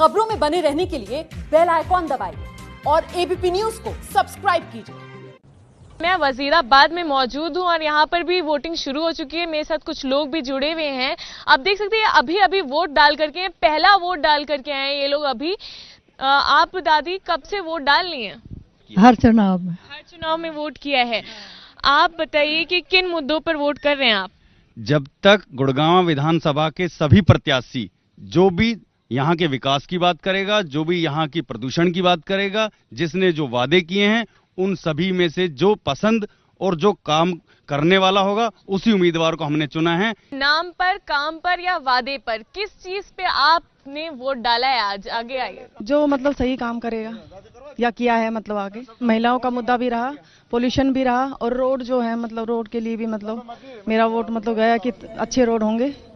खबरों में बने रहने के लिए बेल आइकॉन दबाइए और एबीपी न्यूज को सब्सक्राइब कीजिए मैं वजीराबाद में मौजूद हूं और यहां पर भी वोटिंग शुरू हो चुकी है मेरे साथ कुछ लोग भी जुड़े हुए हैं आप देख सकते हैं अभी अभी वोट डाल करके पहला वोट डाल करके आए ये लोग अभी आप दादी कब से वोट डाल रही है हर चुनाव में हर चुनाव में वोट किया है आप बताइए कि किन मुद्दों पर वोट कर रहे हैं आप जब तक गुड़गांव विधानसभा के सभी प्रत्याशी जो भी यहाँ के विकास की बात करेगा जो भी यहाँ की प्रदूषण की बात करेगा जिसने जो वादे किए हैं उन सभी में से जो पसंद और जो काम करने वाला होगा उसी उम्मीदवार को हमने चुना है नाम पर काम पर या वादे पर किस चीज पे आपने वोट डाला है आज आगे आइए जो मतलब सही काम करेगा या किया है मतलब आगे महिलाओं का मुद्दा भी रहा पोल्यूशन भी रहा और रोड जो है मतलब रोड के लिए भी मतलब मेरा वोट मतलब गया कि अच्छे रोड होंगे